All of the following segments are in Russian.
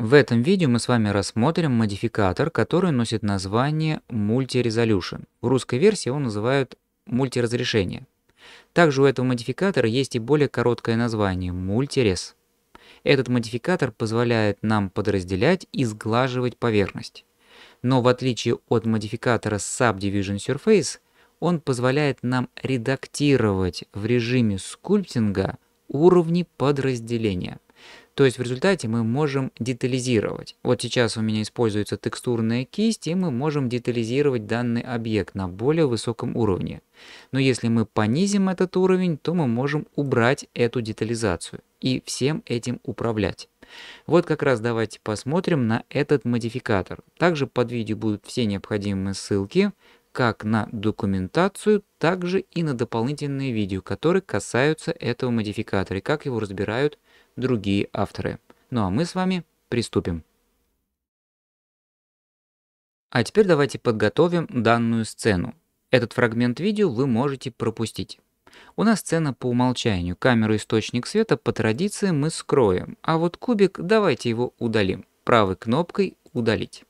В этом видео мы с вами рассмотрим модификатор, который носит название Multi-Resolution. В русской версии его называют мультиразрешение. Также у этого модификатора есть и более короткое название – MultiRes. Этот модификатор позволяет нам подразделять и сглаживать поверхность. Но в отличие от модификатора Subdivision Surface, он позволяет нам редактировать в режиме скульптинга уровни подразделения – то есть в результате мы можем детализировать. Вот сейчас у меня используется текстурная кисть, и мы можем детализировать данный объект на более высоком уровне. Но если мы понизим этот уровень, то мы можем убрать эту детализацию и всем этим управлять. Вот как раз давайте посмотрим на этот модификатор. Также под видео будут все необходимые ссылки, как на документацию, так же и на дополнительные видео, которые касаются этого модификатора и как его разбирают другие авторы. Ну а мы с вами приступим. А теперь давайте подготовим данную сцену. Этот фрагмент видео вы можете пропустить. У нас сцена по умолчанию, камеру источник света по традиции мы скроем, а вот кубик давайте его удалим, правой кнопкой «Удалить».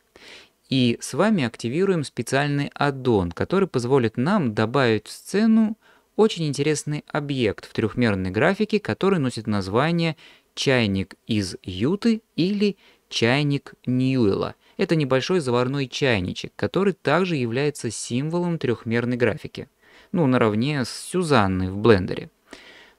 И с вами активируем специальный аддон, который позволит нам добавить в сцену очень интересный объект в трехмерной графике, который носит название «Чайник из Юты» или «Чайник Ньюэлла». Это небольшой заварной чайничек, который также является символом трехмерной графики. Ну, наравне с Сюзанной в блендере.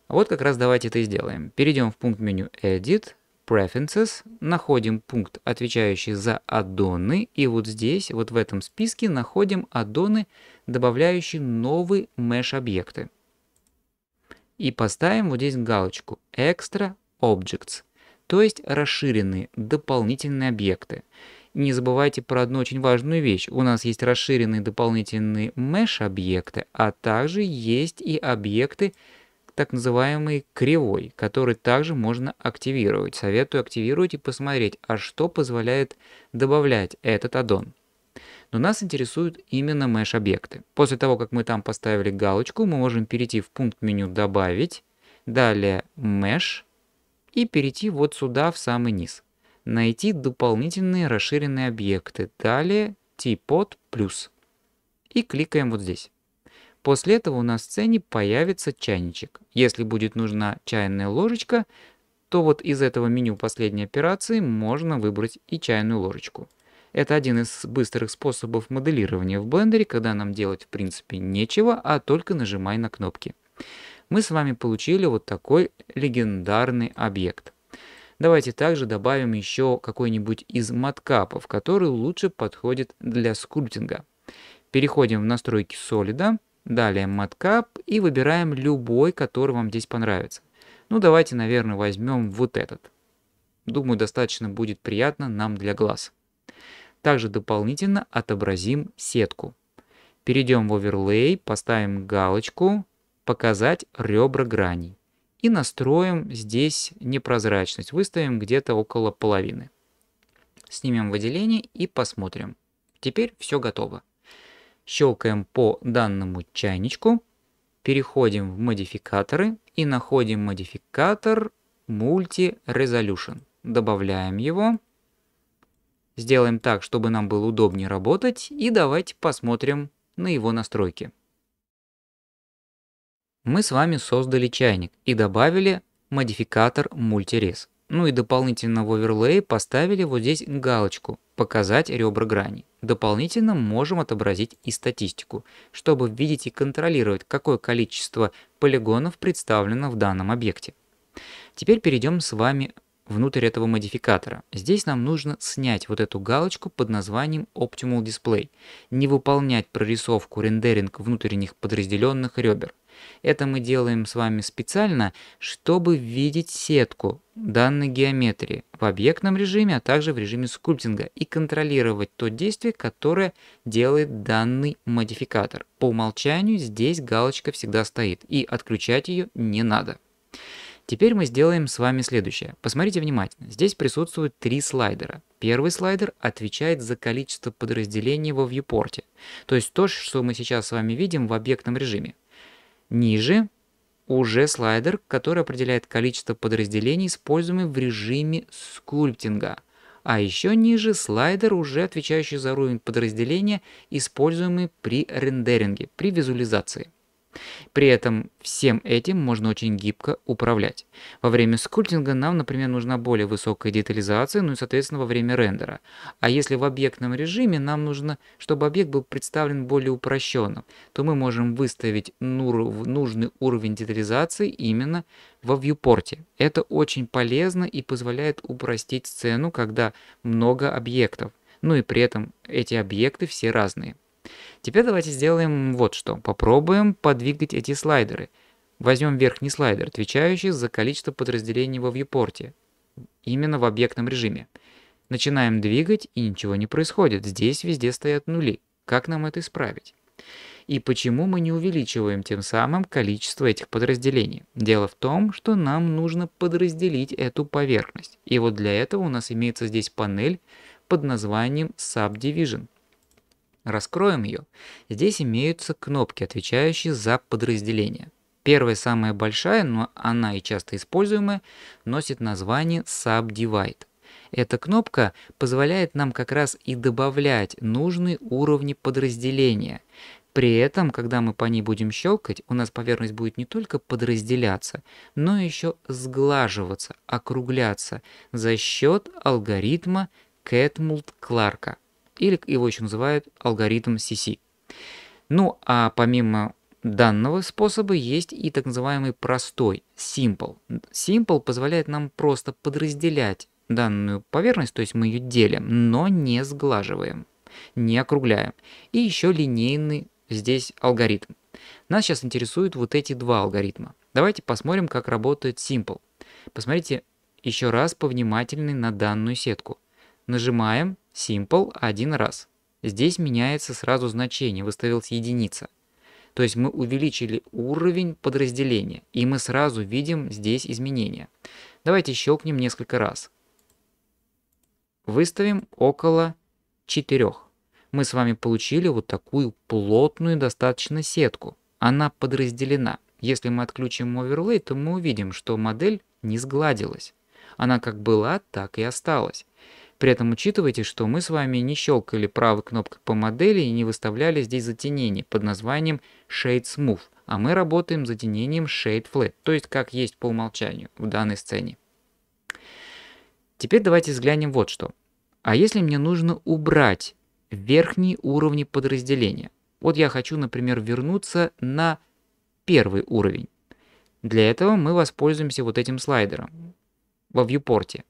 Вот как раз давайте это и сделаем. Перейдем в пункт меню Edit, Preferences, находим пункт, отвечающий за аддоны, и вот здесь, вот в этом списке, находим аддоны добавляющий новые mesh-объекты. И поставим вот здесь галочку Extra Objects, то есть расширенные дополнительные объекты. Не забывайте про одну очень важную вещь. У нас есть расширенные дополнительные mesh-объекты, а также есть и объекты, так называемый кривой, который также можно активировать. Советую активировать и посмотреть, а что позволяет добавлять этот аддон но нас интересуют именно mesh-объекты. После того, как мы там поставили галочку, мы можем перейти в пункт меню «Добавить», далее «Mesh» и перейти вот сюда, в самый низ. Найти дополнительные расширенные объекты, далее «Типод плюс» и кликаем вот здесь. После этого у нас в сцене появится чайничек. Если будет нужна чайная ложечка, то вот из этого меню последней операции можно выбрать и чайную ложечку. Это один из быстрых способов моделирования в блендере, когда нам делать в принципе нечего, а только нажимай на кнопки. Мы с вами получили вот такой легендарный объект. Давайте также добавим еще какой-нибудь из маткапов, который лучше подходит для скульптинга. Переходим в настройки солида, далее маткап и выбираем любой, который вам здесь понравится. Ну давайте, наверное, возьмем вот этот. Думаю, достаточно будет приятно нам для глаз. Также дополнительно отобразим сетку. Перейдем в Overlay, поставим галочку «Показать ребра граней» и настроим здесь непрозрачность. Выставим где-то около половины. Снимем выделение и посмотрим. Теперь все готово. Щелкаем по данному чайничку, переходим в модификаторы и находим модификатор Multi Resolution. Добавляем его. Сделаем так, чтобы нам было удобнее работать, и давайте посмотрим на его настройки. Мы с вами создали чайник и добавили модификатор мультирез. Ну и дополнительно в оверлее поставили вот здесь галочку «Показать ребра грани». Дополнительно можем отобразить и статистику, чтобы видеть и контролировать, какое количество полигонов представлено в данном объекте. Теперь перейдем с вами внутрь этого модификатора. Здесь нам нужно снять вот эту галочку под названием Optimal Display, не выполнять прорисовку рендеринг внутренних подразделенных ребер. Это мы делаем с вами специально, чтобы видеть сетку данной геометрии в объектном режиме, а также в режиме скульптинга и контролировать то действие, которое делает данный модификатор. По умолчанию здесь галочка всегда стоит и отключать ее не надо. Теперь мы сделаем с вами следующее. Посмотрите внимательно. Здесь присутствуют три слайдера. Первый слайдер отвечает за количество подразделений во viewport, то есть то, что мы сейчас с вами видим в объектном режиме. Ниже уже слайдер, который определяет количество подразделений, используемых в режиме скульптинга. А еще ниже слайдер, уже отвечающий за уровень подразделения, используемый при рендеринге, при визуализации. При этом всем этим можно очень гибко управлять. Во время скульптинга нам, например, нужна более высокая детализация, ну и, соответственно, во время рендера. А если в объектном режиме нам нужно, чтобы объект был представлен более упрощенным, то мы можем выставить нужный уровень детализации именно во вьюпорте. Это очень полезно и позволяет упростить сцену, когда много объектов. Ну и при этом эти объекты все разные. Теперь давайте сделаем вот что. Попробуем подвигать эти слайдеры. Возьмем верхний слайдер, отвечающий за количество подразделений во viewport, именно в объектном режиме. Начинаем двигать, и ничего не происходит. Здесь везде стоят нули. Как нам это исправить? И почему мы не увеличиваем тем самым количество этих подразделений? Дело в том, что нам нужно подразделить эту поверхность. И вот для этого у нас имеется здесь панель под названием Subdivision. Раскроем ее. Здесь имеются кнопки, отвечающие за подразделение. Первая, самая большая, но она и часто используемая, носит название Subdivide. Эта кнопка позволяет нам как раз и добавлять нужные уровни подразделения. При этом, когда мы по ней будем щелкать, у нас поверхность будет не только подразделяться, но еще сглаживаться, округляться за счет алгоритма Кэтмулт Кларка или его еще называют алгоритм CC. Ну а помимо данного способа есть и так называемый простой, simple. Simple позволяет нам просто подразделять данную поверхность, то есть мы ее делим, но не сглаживаем, не округляем. И еще линейный здесь алгоритм. Нас сейчас интересуют вот эти два алгоритма. Давайте посмотрим, как работает Simple. Посмотрите еще раз повнимательнее на данную сетку. Нажимаем Simple один раз. Здесь меняется сразу значение, выставилась единица. То есть мы увеличили уровень подразделения, и мы сразу видим здесь изменения. Давайте щелкнем несколько раз. Выставим около 4. Мы с вами получили вот такую плотную достаточно сетку. Она подразделена. Если мы отключим оверлей, то мы увидим, что модель не сгладилась. Она как была, так и осталась. При этом учитывайте, что мы с вами не щелкали правой кнопкой по модели и не выставляли здесь затенение под названием Shade Smooth, а мы работаем с затенением Shade Flat, то есть как есть по умолчанию в данной сцене. Теперь давайте взглянем вот что. А если мне нужно убрать верхние уровни подразделения? Вот я хочу, например, вернуться на первый уровень. Для этого мы воспользуемся вот этим слайдером во вьюпорте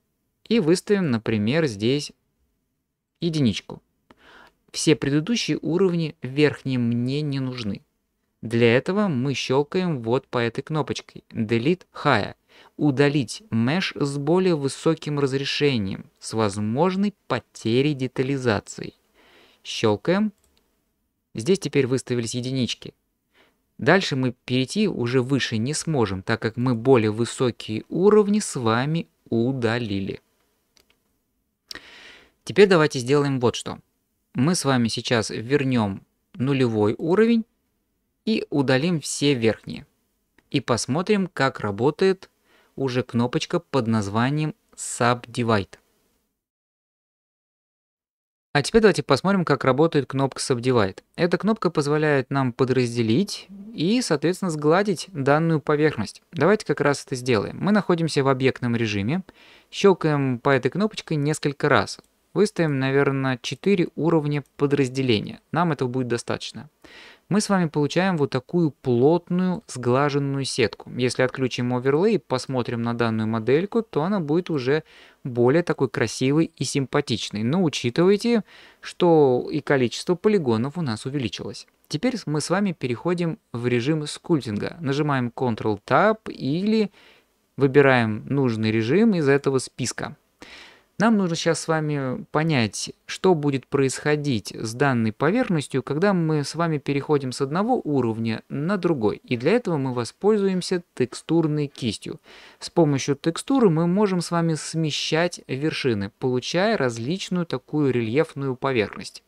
и выставим, например, здесь единичку. Все предыдущие уровни верхние мне не нужны. Для этого мы щелкаем вот по этой кнопочкой Delete Higher. Удалить mesh с более высоким разрешением, с возможной потерей детализации. Щелкаем. Здесь теперь выставились единички. Дальше мы перейти уже выше не сможем, так как мы более высокие уровни с вами удалили. Теперь давайте сделаем вот что. Мы с вами сейчас вернем нулевой уровень и удалим все верхние. И посмотрим, как работает уже кнопочка под названием Subdivide. А теперь давайте посмотрим, как работает кнопка Subdivide. Эта кнопка позволяет нам подразделить и, соответственно, сгладить данную поверхность. Давайте как раз это сделаем. Мы находимся в объектном режиме, щелкаем по этой кнопочке несколько раз. Выставим, наверное, 4 уровня подразделения. Нам этого будет достаточно. Мы с вами получаем вот такую плотную сглаженную сетку. Если отключим оверлей и посмотрим на данную модельку, то она будет уже более такой красивой и симпатичной. Но учитывайте, что и количество полигонов у нас увеличилось. Теперь мы с вами переходим в режим скульптинга. Нажимаем Ctrl-Tab или выбираем нужный режим из этого списка. Нам нужно сейчас с вами понять, что будет происходить с данной поверхностью, когда мы с вами переходим с одного уровня на другой. И для этого мы воспользуемся текстурной кистью. С помощью текстуры мы можем с вами смещать вершины, получая различную такую рельефную поверхность.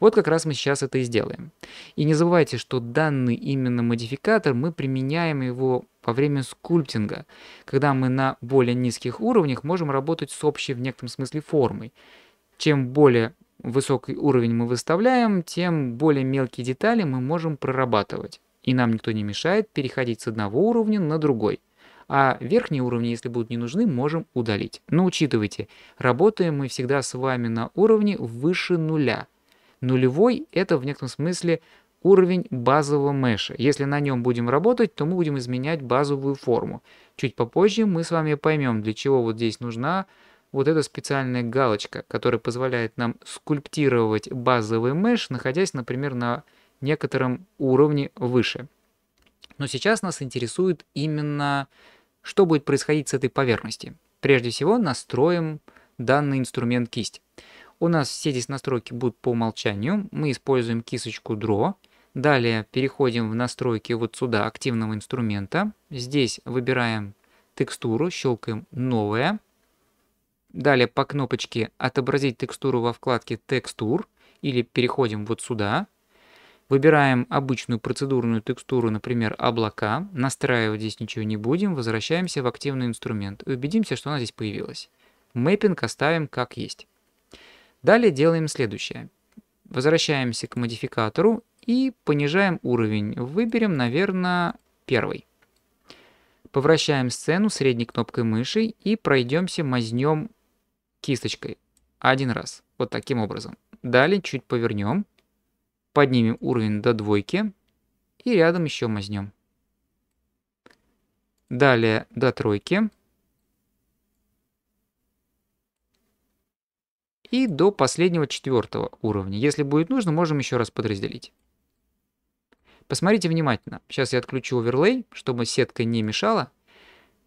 Вот как раз мы сейчас это и сделаем. И не забывайте, что данный именно модификатор, мы применяем его во время скульптинга, когда мы на более низких уровнях можем работать с общей в некотором смысле формой. Чем более высокий уровень мы выставляем, тем более мелкие детали мы можем прорабатывать. И нам никто не мешает переходить с одного уровня на другой. А верхние уровни, если будут не нужны, можем удалить. Но учитывайте, работаем мы всегда с вами на уровне выше нуля. Нулевой – это в некотором смысле уровень базового меша. Если на нем будем работать, то мы будем изменять базовую форму. Чуть попозже мы с вами поймем, для чего вот здесь нужна вот эта специальная галочка, которая позволяет нам скульптировать базовый меш, находясь, например, на некотором уровне выше. Но сейчас нас интересует именно, что будет происходить с этой поверхностью. Прежде всего настроим данный инструмент кисть. У нас все здесь настройки будут по умолчанию. Мы используем кисточку Draw – Далее переходим в настройки вот сюда активного инструмента. Здесь выбираем текстуру, щелкаем «Новое». Далее по кнопочке «Отобразить текстуру» во вкладке «Текстур» или переходим вот сюда. Выбираем обычную процедурную текстуру, например, облака. Настраивать здесь ничего не будем. Возвращаемся в активный инструмент и убедимся, что она здесь появилась. Мэппинг оставим как есть. Далее делаем следующее. Возвращаемся к модификатору и понижаем уровень. Выберем, наверное, первый. Повращаем сцену средней кнопкой мыши и пройдемся мазнем кисточкой. Один раз. Вот таким образом. Далее чуть повернем. Поднимем уровень до двойки. И рядом еще мазнем. Далее до тройки. И до последнего четвертого уровня. Если будет нужно, можем еще раз подразделить. Посмотрите внимательно. Сейчас я отключу оверлей, чтобы сетка не мешала.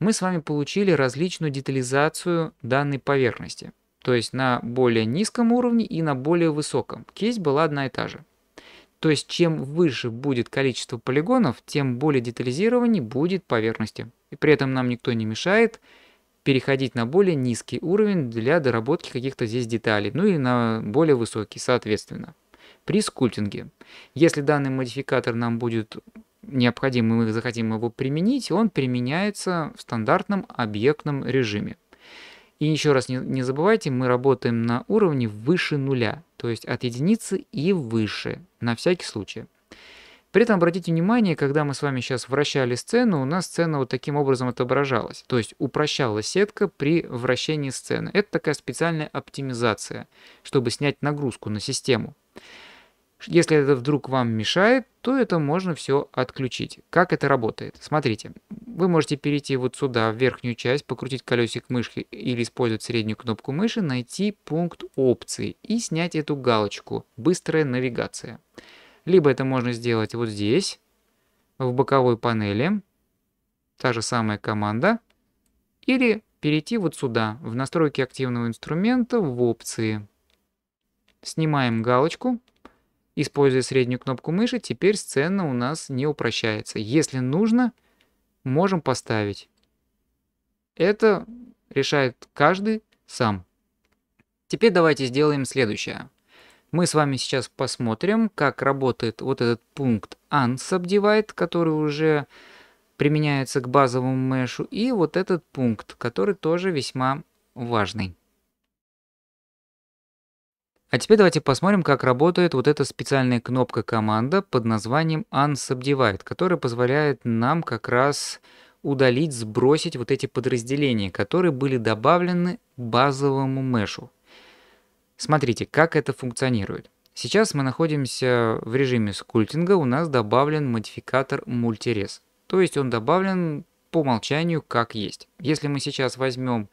Мы с вами получили различную детализацию данной поверхности. То есть на более низком уровне и на более высоком. Кейс была одна и та же. То есть чем выше будет количество полигонов, тем более детализированней будет поверхности. И при этом нам никто не мешает переходить на более низкий уровень для доработки каких-то здесь деталей, ну и на более высокий, соответственно при скульптинге. Если данный модификатор нам будет необходим, и мы захотим его применить, он применяется в стандартном объектном режиме. И еще раз не забывайте, мы работаем на уровне выше нуля, то есть от единицы и выше, на всякий случай. При этом обратите внимание, когда мы с вами сейчас вращали сцену, у нас сцена вот таким образом отображалась, то есть упрощалась сетка при вращении сцены. Это такая специальная оптимизация, чтобы снять нагрузку на систему. Если это вдруг вам мешает, то это можно все отключить. Как это работает? Смотрите, вы можете перейти вот сюда, в верхнюю часть, покрутить колесик мышки или использовать среднюю кнопку мыши, найти пункт "Опции" и снять эту галочку «Быстрая навигация». Либо это можно сделать вот здесь, в боковой панели, та же самая команда, или перейти вот сюда, в настройки активного инструмента, в опции. Снимаем галочку Используя среднюю кнопку мыши, теперь сцена у нас не упрощается. Если нужно, можем поставить. Это решает каждый сам. Теперь давайте сделаем следующее. Мы с вами сейчас посмотрим, как работает вот этот пункт unsubdivide, который уже применяется к базовому мешу, и вот этот пункт, который тоже весьма важный. А теперь давайте посмотрим, как работает вот эта специальная кнопка команда под названием unsubdivide, которая позволяет нам как раз удалить, сбросить вот эти подразделения, которые были добавлены базовому мешу. Смотрите, как это функционирует. Сейчас мы находимся в режиме скультинга, у нас добавлен модификатор мультирез. То есть он добавлен по умолчанию как есть. Если мы сейчас возьмем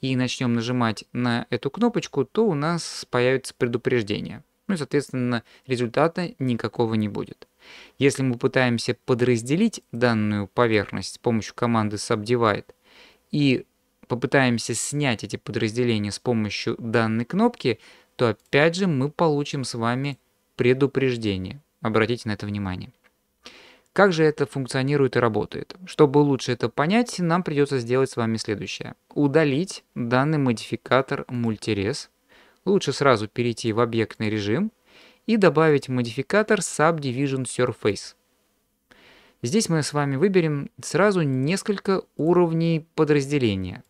и начнем нажимать на эту кнопочку, то у нас появится предупреждение. Ну и, соответственно, результата никакого не будет. Если мы пытаемся подразделить данную поверхность с помощью команды subdivide и попытаемся снять эти подразделения с помощью данной кнопки, то опять же мы получим с вами предупреждение. Обратите на это внимание. Как же это функционирует и работает? Чтобы лучше это понять, нам придется сделать с вами следующее. Удалить данный модификатор MultiRes, Лучше сразу перейти в объектный режим и добавить модификатор Subdivision Surface. Здесь мы с вами выберем сразу несколько уровней подразделения,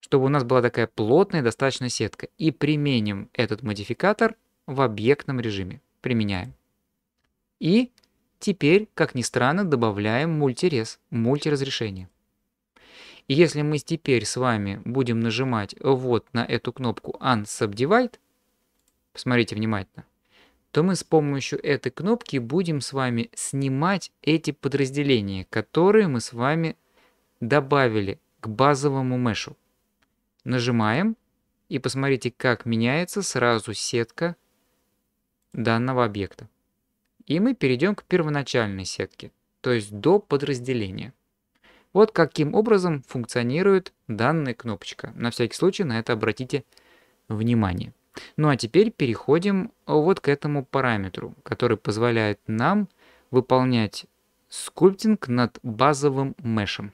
чтобы у нас была такая плотная достаточно сетка. И применим этот модификатор в объектном режиме. Применяем. И Теперь, как ни странно, добавляем мультирез, мультиразрешение. И если мы теперь с вами будем нажимать вот на эту кнопку Unsubdivide, посмотрите внимательно, то мы с помощью этой кнопки будем с вами снимать эти подразделения, которые мы с вами добавили к базовому мешу. Нажимаем и посмотрите, как меняется сразу сетка данного объекта. И мы перейдем к первоначальной сетке, то есть до подразделения. Вот каким образом функционирует данная кнопочка. На всякий случай на это обратите внимание. Ну а теперь переходим э, вот к этому параметру, который позволяет нам выполнять скульптинг над базовым мешем.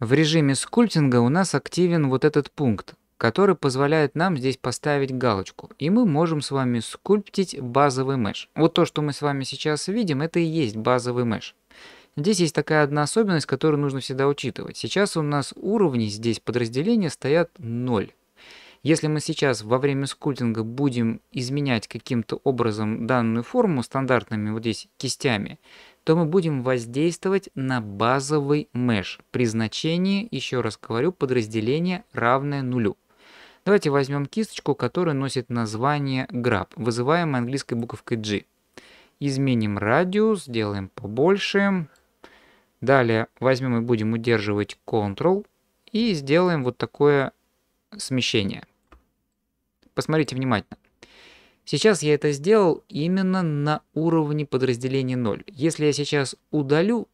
В режиме скульптинга у нас активен вот этот пункт который позволяет нам здесь поставить галочку, и мы можем с вами скульптить базовый меш. Вот то, что мы с вами сейчас видим, это и есть базовый меш. Здесь есть такая одна особенность, которую нужно всегда учитывать. Сейчас у нас уровни здесь подразделения стоят 0. Если мы сейчас во время скульптинга будем изменять каким-то образом данную форму стандартными вот здесь кистями, то мы будем воздействовать на базовый меш при значении, еще раз говорю, подразделения равное нулю. Давайте возьмем кисточку, которая носит название граб. Вызываем английской буковкой G. Изменим радиус, сделаем побольше. Далее возьмем и будем удерживать Ctrl и сделаем вот такое смещение. Посмотрите внимательно. Сейчас я это сделал именно на уровне подразделения 0. Если я сейчас удалю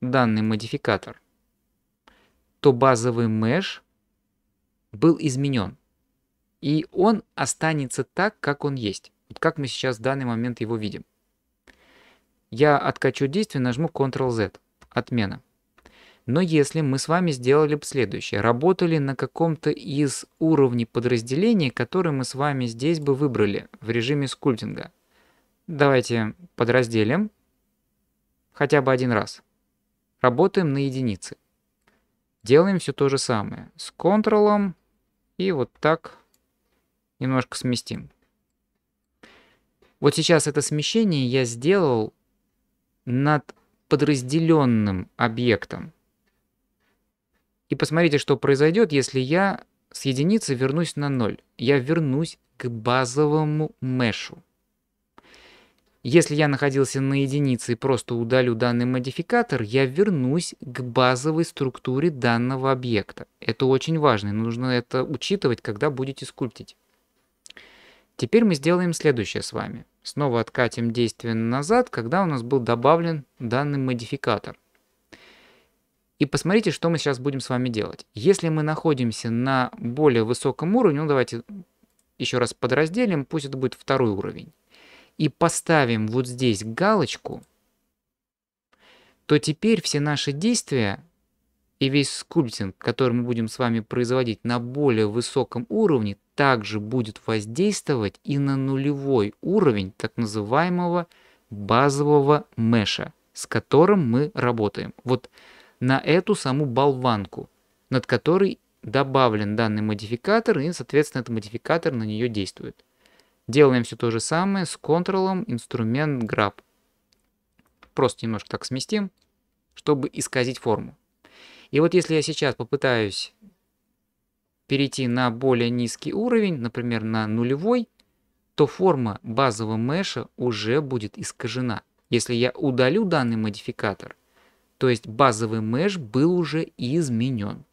данный модификатор, то базовый меш был изменен и он останется так, как он есть, вот как мы сейчас в данный момент его видим. Я откачу действие, нажму Ctrl-Z, отмена. Но если мы с вами сделали бы следующее, работали на каком-то из уровней подразделения, который мы с вами здесь бы выбрали в режиме скульптинга. Давайте подразделим хотя бы один раз. Работаем на единицы. Делаем все то же самое. С Ctrl и вот так немножко сместим. Вот сейчас это смещение я сделал над подразделенным объектом. И посмотрите, что произойдет, если я с единицы вернусь на 0. Я вернусь к базовому мешу. Если я находился на единице и просто удалю данный модификатор, я вернусь к базовой структуре данного объекта. Это очень важно, нужно это учитывать, когда будете скульптить. Теперь мы сделаем следующее с вами. Снова откатим действие назад, когда у нас был добавлен данный модификатор. И посмотрите, что мы сейчас будем с вами делать. Если мы находимся на более высоком уровне, ну давайте еще раз подразделим, пусть это будет второй уровень, и поставим вот здесь галочку, то теперь все наши действия и весь скульптинг, который мы будем с вами производить на более высоком уровне, также будет воздействовать и на нулевой уровень так называемого базового меша, с которым мы работаем. Вот на эту саму болванку, над которой добавлен данный модификатор, и, соответственно, этот модификатор на нее действует. Делаем все то же самое с Ctrl, инструмент, grab. Просто немножко так сместим, чтобы исказить форму. И вот если я сейчас попытаюсь перейти на более низкий уровень, например, на нулевой, то форма базового меша уже будет искажена. Если я удалю данный модификатор, то есть базовый меш был уже изменен.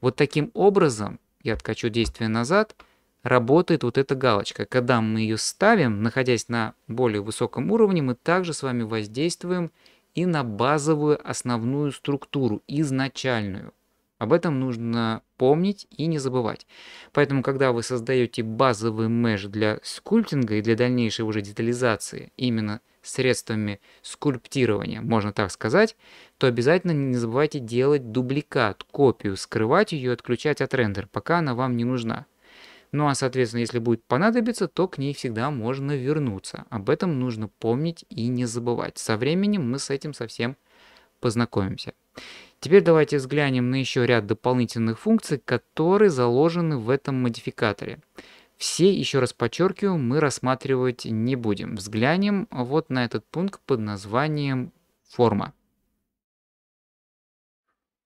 Вот таким образом, я откачу действие назад, работает вот эта галочка. Когда мы ее ставим, находясь на более высоком уровне, мы также с вами воздействуем и на базовую основную структуру, изначальную. Об этом нужно помнить и не забывать. Поэтому, когда вы создаете базовый меш для скульптинга и для дальнейшей уже детализации, именно средствами скульптирования, можно так сказать, то обязательно не забывайте делать дубликат, копию, скрывать ее и отключать от рендер, пока она вам не нужна. Ну а, соответственно, если будет понадобиться, то к ней всегда можно вернуться. Об этом нужно помнить и не забывать. Со временем мы с этим совсем познакомимся. Теперь давайте взглянем на еще ряд дополнительных функций, которые заложены в этом модификаторе. Все, еще раз подчеркиваю, мы рассматривать не будем. Взглянем вот на этот пункт под названием «Форма».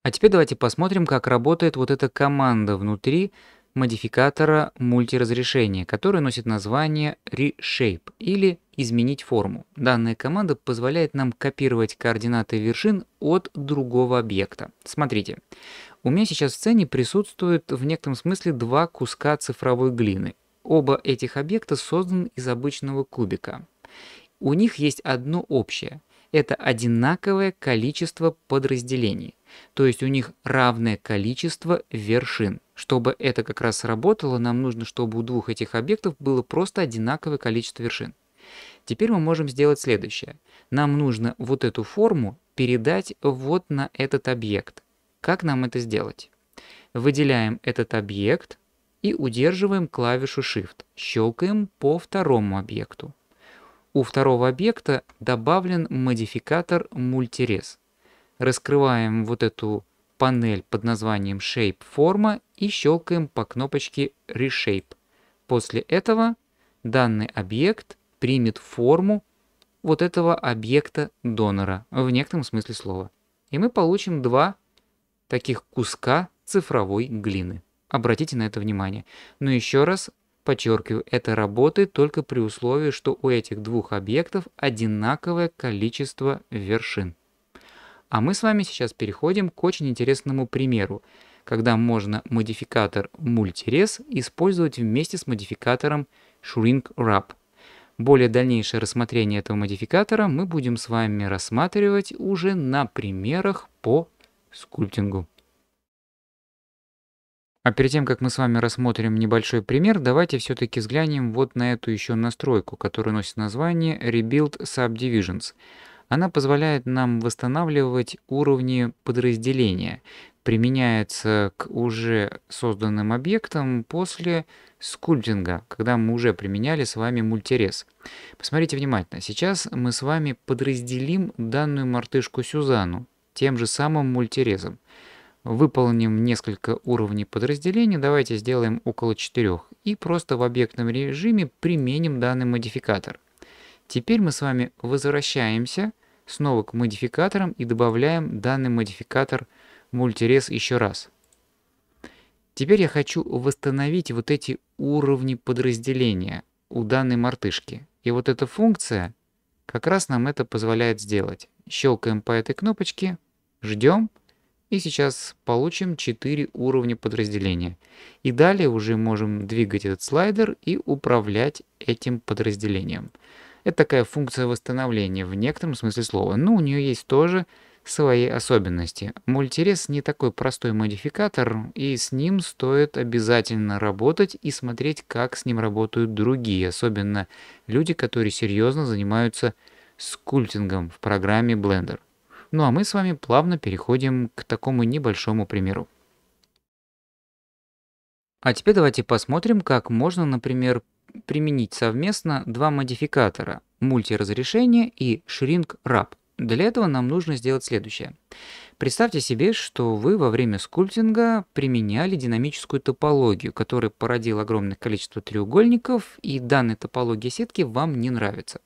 А теперь давайте посмотрим, как работает вот эта команда внутри модификатора мультиразрешения, который носит название reshape или изменить форму. Данная команда позволяет нам копировать координаты вершин от другого объекта. Смотрите, у меня сейчас в сцене присутствуют в некотором смысле два куска цифровой глины. Оба этих объекта созданы из обычного кубика. У них есть одно общее это одинаковое количество подразделений, то есть у них равное количество вершин. Чтобы это как раз сработало, нам нужно, чтобы у двух этих объектов было просто одинаковое количество вершин. Теперь мы можем сделать следующее. Нам нужно вот эту форму передать вот на этот объект. Как нам это сделать? Выделяем этот объект и удерживаем клавишу Shift. Щелкаем по второму объекту. У второго объекта добавлен модификатор мультирез. Раскрываем вот эту панель под названием Shape форма и щелкаем по кнопочке Reshape. После этого данный объект примет форму вот этого объекта донора, в некотором смысле слова. И мы получим два таких куска цифровой глины. Обратите на это внимание. Но еще раз Подчеркиваю, это работает только при условии, что у этих двух объектов одинаковое количество вершин. А мы с вами сейчас переходим к очень интересному примеру, когда можно модификатор MultiRes использовать вместе с модификатором shrink wrap. Более дальнейшее рассмотрение этого модификатора мы будем с вами рассматривать уже на примерах по скульптингу. А перед тем, как мы с вами рассмотрим небольшой пример, давайте все-таки взглянем вот на эту еще настройку, которая носит название Rebuild Subdivisions. Она позволяет нам восстанавливать уровни подразделения, применяется к уже созданным объектам после скульптинга, когда мы уже применяли с вами мультирез. Посмотрите внимательно. Сейчас мы с вами подразделим данную мартышку Сюзанну тем же самым мультирезом. Выполним несколько уровней подразделения, давайте сделаем около 4, и просто в объектном режиме применим данный модификатор. Теперь мы с вами возвращаемся снова к модификаторам и добавляем данный модификатор мультирез еще раз. Теперь я хочу восстановить вот эти уровни подразделения у данной мартышки. И вот эта функция как раз нам это позволяет сделать. Щелкаем по этой кнопочке, ждем. И сейчас получим 4 уровня подразделения. И далее уже можем двигать этот слайдер и управлять этим подразделением. Это такая функция восстановления в некотором смысле слова. Но у нее есть тоже свои особенности. Мультирес не такой простой модификатор, и с ним стоит обязательно работать и смотреть, как с ним работают другие, особенно люди, которые серьезно занимаются скульптингом в программе Blender. Ну а мы с вами плавно переходим к такому небольшому примеру. А теперь давайте посмотрим, как можно, например, применить совместно два модификатора – мультиразрешение и shrink wrap. Для этого нам нужно сделать следующее. Представьте себе, что вы во время скульптинга применяли динамическую топологию, которая породила огромное количество треугольников, и данная топология сетки вам не нравится.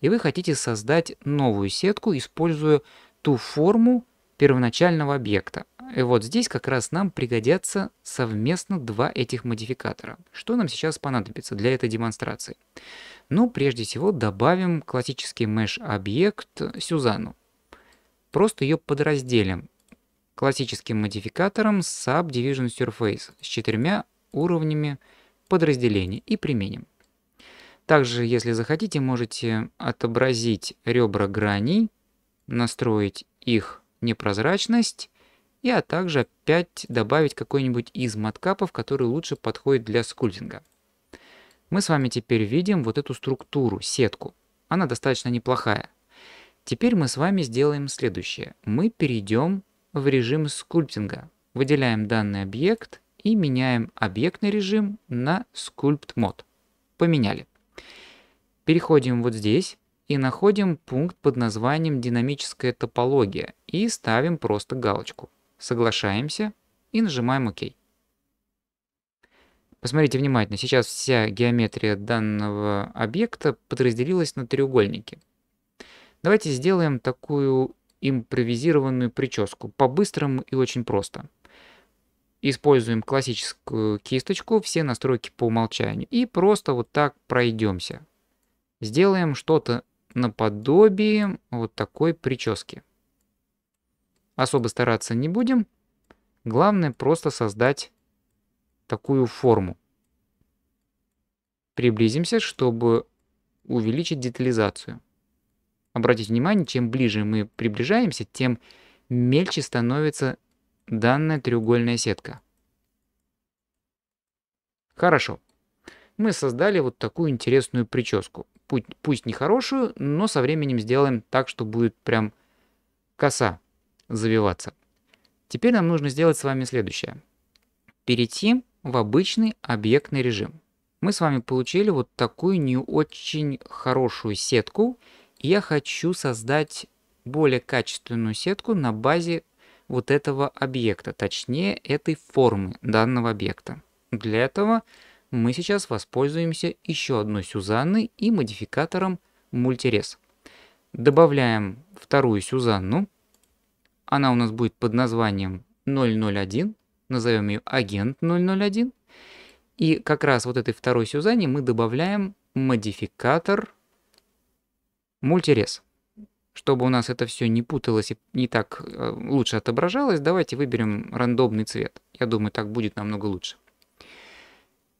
И вы хотите создать новую сетку, используя ту форму первоначального объекта. И вот здесь как раз нам пригодятся совместно два этих модификатора. Что нам сейчас понадобится для этой демонстрации? Ну, прежде всего, добавим классический mesh-объект Сюзанну. Просто ее подразделим классическим модификатором Subdivision Surface с четырьмя уровнями подразделения и применим. Также, если захотите, можете отобразить ребра граней настроить их непрозрачность, и а также опять добавить какой-нибудь из маткапов, который лучше подходит для скульптинга. Мы с вами теперь видим вот эту структуру, сетку. Она достаточно неплохая. Теперь мы с вами сделаем следующее. Мы перейдем в режим скульптинга. Выделяем данный объект и меняем объектный режим на Sculpt мод. Поменяли. Переходим вот здесь и находим пункт под названием «Динамическая топология» и ставим просто галочку. Соглашаемся и нажимаем «Ок». Посмотрите внимательно, сейчас вся геометрия данного объекта подразделилась на треугольники. Давайте сделаем такую импровизированную прическу, по-быстрому и очень просто. Используем классическую кисточку, все настройки по умолчанию, и просто вот так пройдемся. Сделаем что-то наподобие вот такой прически. Особо стараться не будем. Главное просто создать такую форму. Приблизимся, чтобы увеличить детализацию. Обратите внимание, чем ближе мы приближаемся, тем мельче становится данная треугольная сетка. Хорошо. Мы создали вот такую интересную прическу пусть, пусть нехорошую, но со временем сделаем так, что будет прям коса завиваться. Теперь нам нужно сделать с вами следующее. Перейти в обычный объектный режим. Мы с вами получили вот такую не очень хорошую сетку. И я хочу создать более качественную сетку на базе вот этого объекта, точнее этой формы данного объекта. Для этого мы сейчас воспользуемся еще одной Сюзанной и модификатором мультирез. Добавляем вторую Сюзанну. Она у нас будет под названием 001. Назовем ее агент 001. И как раз вот этой второй Сюзанне мы добавляем модификатор мультирез. Чтобы у нас это все не путалось и не так э, лучше отображалось, давайте выберем рандомный цвет. Я думаю, так будет намного лучше.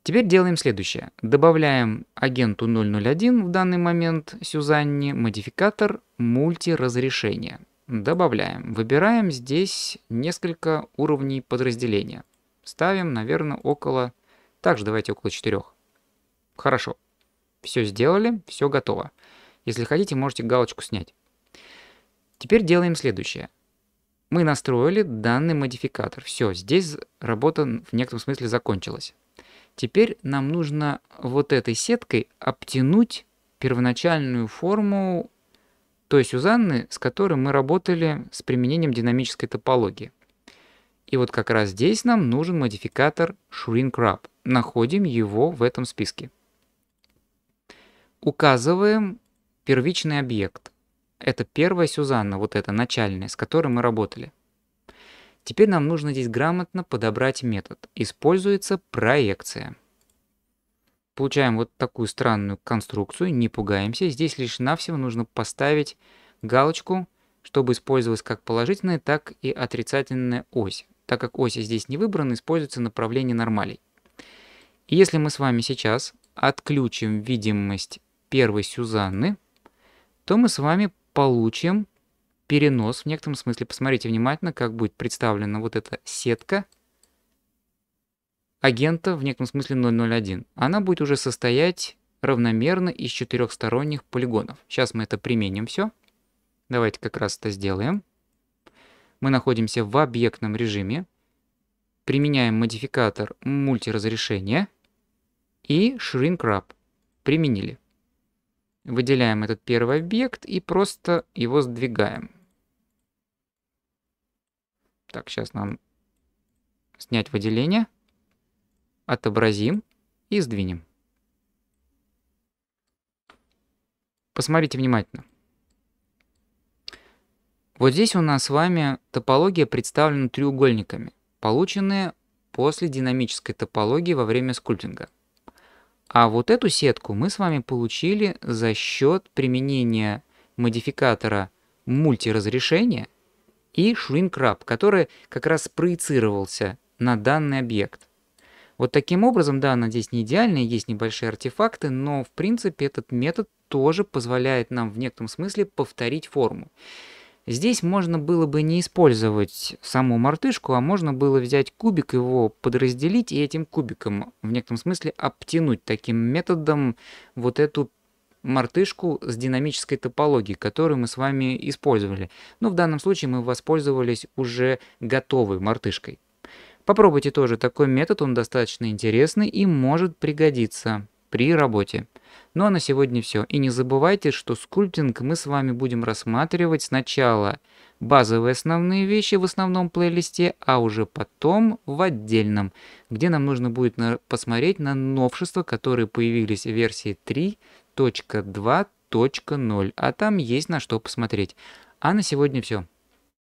Теперь делаем следующее. Добавляем агенту 001 в данный момент Сюзанне модификатор мультиразрешения. Добавляем. Выбираем здесь несколько уровней подразделения. Ставим, наверное, около... Также давайте около 4. Хорошо. Все сделали, все готово. Если хотите, можете галочку снять. Теперь делаем следующее. Мы настроили данный модификатор. Все, здесь работа в некотором смысле закончилась. Теперь нам нужно вот этой сеткой обтянуть первоначальную форму той Сюзанны, с которой мы работали с применением динамической топологии. И вот как раз здесь нам нужен модификатор Shrink Wrap. Находим его в этом списке. Указываем первичный объект. Это первая Сюзанна, вот эта начальная, с которой мы работали. Теперь нам нужно здесь грамотно подобрать метод. Используется проекция. Получаем вот такую странную конструкцию, не пугаемся. Здесь лишь навсего нужно поставить галочку, чтобы использовалась как положительная, так и отрицательная ось. Так как оси здесь не выбраны, используется направление нормалей. И если мы с вами сейчас отключим видимость первой Сюзанны, то мы с вами получим перенос в некотором смысле. Посмотрите внимательно, как будет представлена вот эта сетка агента, в некотором смысле 001. Она будет уже состоять равномерно из четырехсторонних полигонов. Сейчас мы это применим все. Давайте как раз это сделаем. Мы находимся в объектном режиме. Применяем модификатор мультиразрешения и shrink wrap. Применили. Выделяем этот первый объект и просто его сдвигаем. Так, сейчас нам снять выделение, отобразим и сдвинем. Посмотрите внимательно. Вот здесь у нас с вами топология представлена треугольниками, полученные после динамической топологии во время скульптинга. А вот эту сетку мы с вами получили за счет применения модификатора мультиразрешения и shrink-wrap, который как раз проецировался на данный объект. Вот таким образом, да, она здесь не идеальная, есть небольшие артефакты, но в принципе этот метод тоже позволяет нам в некотором смысле повторить форму. Здесь можно было бы не использовать саму мартышку, а можно было взять кубик, его подразделить и этим кубиком в некотором смысле обтянуть таким методом вот эту мартышку с динамической топологией, которую мы с вами использовали. Но ну, в данном случае мы воспользовались уже готовой мартышкой. Попробуйте тоже такой метод, он достаточно интересный и может пригодиться при работе. Ну а на сегодня все. И не забывайте, что скульптинг мы с вами будем рассматривать сначала базовые основные вещи в основном плейлисте, а уже потом в отдельном, где нам нужно будет посмотреть на новшества, которые появились в версии 3 .2.0, а там есть на что посмотреть. А на сегодня все.